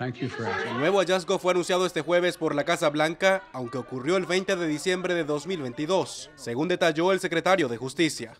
El nuevo hallazgo fue anunciado este jueves por la Casa Blanca, aunque ocurrió el 20 de diciembre de 2022, según detalló el secretario de Justicia.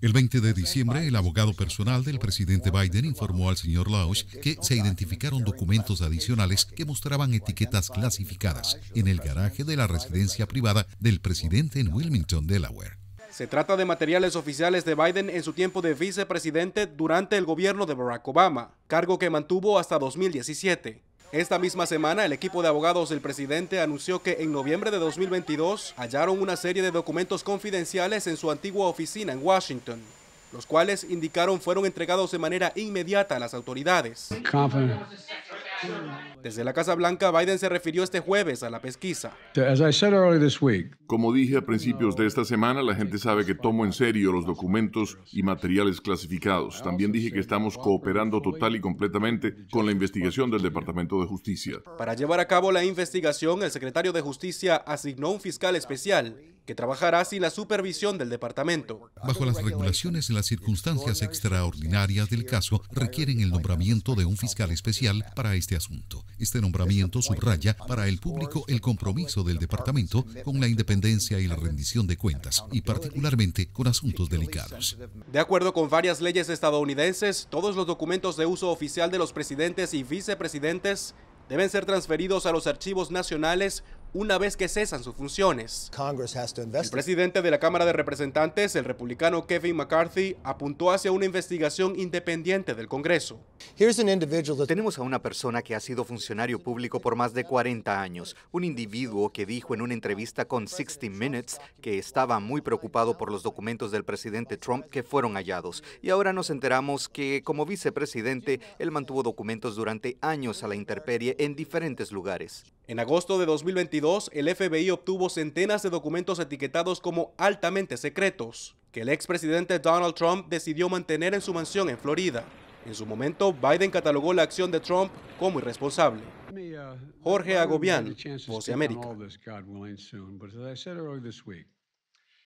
El 20 de diciembre, el abogado personal del presidente Biden informó al señor Lausch que se identificaron documentos adicionales que mostraban etiquetas clasificadas en el garaje de la residencia privada del presidente en Wilmington, Delaware. Se trata de materiales oficiales de Biden en su tiempo de vicepresidente durante el gobierno de Barack Obama, cargo que mantuvo hasta 2017. Esta misma semana, el equipo de abogados del presidente anunció que en noviembre de 2022 hallaron una serie de documentos confidenciales en su antigua oficina en Washington, los cuales indicaron fueron entregados de manera inmediata a las autoridades. Desde la Casa Blanca, Biden se refirió este jueves a la pesquisa. Como dije a principios de esta semana, la gente sabe que tomo en serio los documentos y materiales clasificados. También dije que estamos cooperando total y completamente con la investigación del Departamento de Justicia. Para llevar a cabo la investigación, el secretario de Justicia asignó un fiscal especial que trabajará sin la supervisión del departamento. Bajo las regulaciones, las circunstancias extraordinarias del caso requieren el nombramiento de un fiscal especial para este asunto. Este nombramiento subraya para el público el compromiso del departamento con la independencia y la rendición de cuentas, y particularmente con asuntos delicados. De acuerdo con varias leyes estadounidenses, todos los documentos de uso oficial de los presidentes y vicepresidentes deben ser transferidos a los archivos nacionales una vez que cesan sus funciones. El presidente de la Cámara de Representantes, el republicano Kevin McCarthy, apuntó hacia una investigación independiente del Congreso. Tenemos a una persona que ha sido funcionario público por más de 40 años, un individuo que dijo en una entrevista con 60 Minutes que estaba muy preocupado por los documentos del presidente Trump que fueron hallados. Y ahora nos enteramos que, como vicepresidente, él mantuvo documentos durante años a la intemperie en diferentes lugares. En agosto de 2022, el FBI obtuvo centenas de documentos etiquetados como altamente secretos, que el expresidente Donald Trump decidió mantener en su mansión en Florida. En su momento, Biden catalogó la acción de Trump como irresponsable. Uh, Jorge Agobián, Voce América.